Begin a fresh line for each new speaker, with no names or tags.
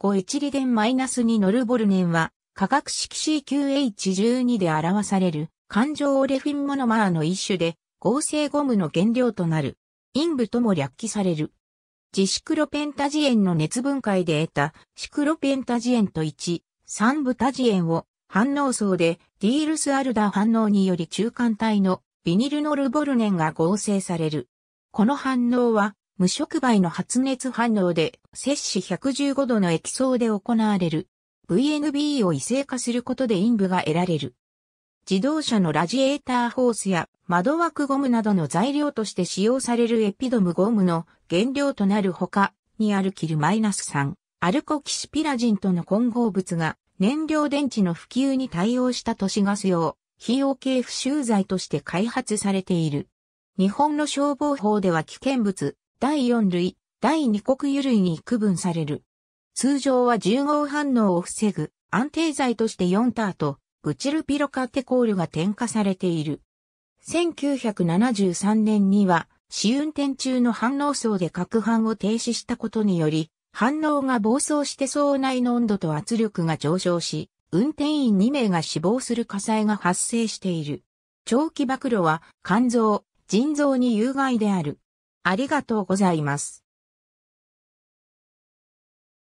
5
チリンマイナス2ノルボルネンは、化学式 CQH12 で表される、環状オレフィンモノマーの一種で、合成ゴムの原料となる。陰部とも略記される。ジシクロペンタジエンの熱分解で得たシクロペンタジエンと1、3ブタジエンを反応層でディールスアルダ反応により中間体のビニルノルボルネンが合成される。この反応は無触媒の発熱反応で、摂氏115度の液層で行われる。VNB を異性化することで陰部が得られる。自動車のラジエーターホースや窓枠ゴムなどの材料として使用されるエピドムゴムの原料となるほか、にあるキルマイナス3、アルコキシピラジンとの混合物が燃料電池の普及に対応した都市ガス用、費用系不臭剤として開発されている。日本の消防法では危険物、第4類、第2国油類に区分される。通常は重合反応を防ぐ安定剤として4ターとブチルピロカテコールが添加されている。1973年には試運転中の反応層で核反を停止したことにより、反応が暴走して層内の温度と圧力が上昇し、運転員2名が死亡する火災が発生している。長期曝露は肝臓、腎臓に有害である。
ありがとうございます。